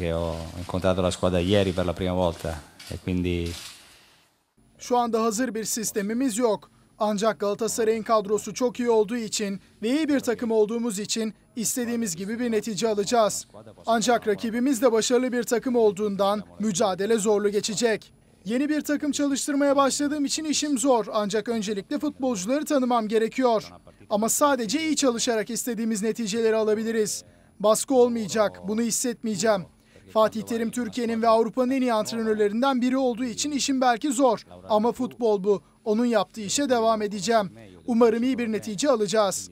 perché ho incontrato la squadra ieri per la prima volta e quindi Şu anda hazır bir sistemimiz yok. Ancak Galatasaray'ın kadrosu çok iyi olduğu için ve iyi bir takım olduğumuz için istediğimiz gibi bir netice alacağız. Ancak rakibimiz de başarılı bir takım olduğundan mücadele zorlu geçecek. Yeni bir takım çalıştırmaya başladığım için işim zor ancak öncelikle futbolcuları tanımam gerekiyor. Ama sadece iyi çalışarak istediğimiz neticeleri alabiliriz. Baskı olmayacak, bunu hissetmeyeceğim. Fatih Terim Türkiye'nin ve Avrupa'nın en iyi antrenörlerinden biri olduğu için işim belki zor ama futbol bu. Onun yaptığı işe devam edeceğim. Umarım iyi bir netice alacağız.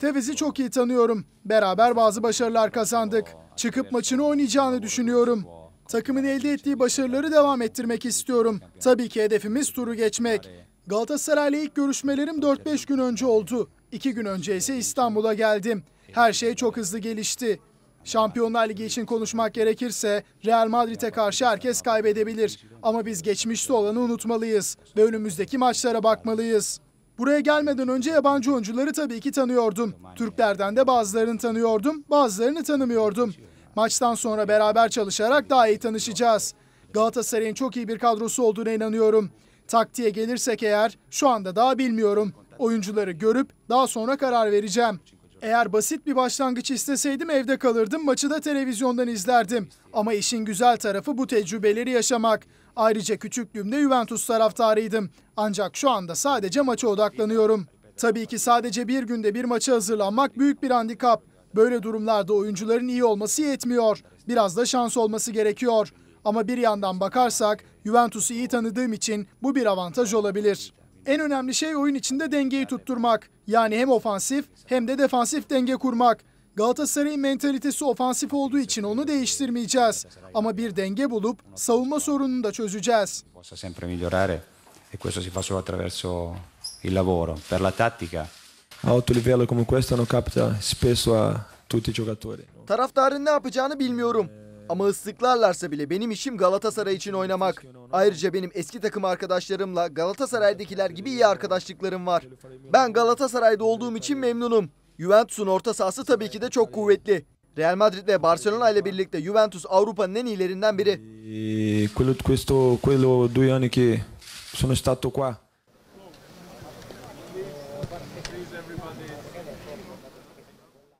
Tevez'i çok iyi tanıyorum. Beraber bazı başarılar kazandık. Çıkıp maçını oynayacağını düşünüyorum. Takımın elde ettiği başarıları devam ettirmek istiyorum. Tabii ki hedefimiz turu geçmek. Galatasaray'la ilk görüşmelerim 4-5 gün önce oldu. 2 gün önce ise İstanbul'a geldim. Her şey çok hızlı gelişti. Şampiyonlar Ligi için konuşmak gerekirse Real Madrid'e karşı herkes kaybedebilir. Ama biz geçmişte olanı unutmalıyız ve önümüzdeki maçlara bakmalıyız. Buraya gelmeden önce yabancı oyuncuları tabii ki tanıyordum. Türklerden de bazılarını tanıyordum, bazılarını tanımıyordum. Maçtan sonra beraber çalışarak daha iyi tanışacağız. Galatasaray'ın çok iyi bir kadrosu olduğuna inanıyorum. Taktiğe gelirsek eğer şu anda daha bilmiyorum. Oyuncuları görüp daha sonra karar vereceğim. Eğer basit bir başlangıç isteseydim evde kalırdım, maçı da televizyondan izlerdim. Ama işin güzel tarafı bu tecrübeleri yaşamak. Ayrıca küçüklüğümde Juventus taraftarıydım. Ancak şu anda sadece maça odaklanıyorum. Tabii ki sadece bir günde bir maça hazırlanmak büyük bir handikap. Böyle durumlarda oyuncuların iyi olması yetmiyor. Biraz da şans olması gerekiyor. Ama bir yandan bakarsak Juventus'u iyi tanıdığım için bu bir avantaj olabilir. En önemli şey oyun içinde dengeyi tutturmak. Yani hem ofansif hem de defansif denge kurmak. Galatasaray'ın mentalitesi ofansif olduğu için onu değiştirmeyeceğiz. Ama bir denge bulup savunma sorununu da çözeceğiz. E questo si fa solo attraverso il lavoro. Per la tattica A alto livello come questo non capita spesso a tutti i giocatori. Taraftarın ne yapacağını bilmiyorum. Ama ıslıklarlarsa bile benim işim Galatasaray için oynamak. Ayrıca benim eski takım arkadaşlarımla Galatasaray'dakiler gibi iyi arkadaşlıklarım var. Ben Galatasaray'da olduğum için memnunum. Juventus'un orta sahası tabii ki de çok kuvvetli. Real Madrid ve Barcelona ile birlikte Juventus Avrupa'nın en iyilerinden biri. E,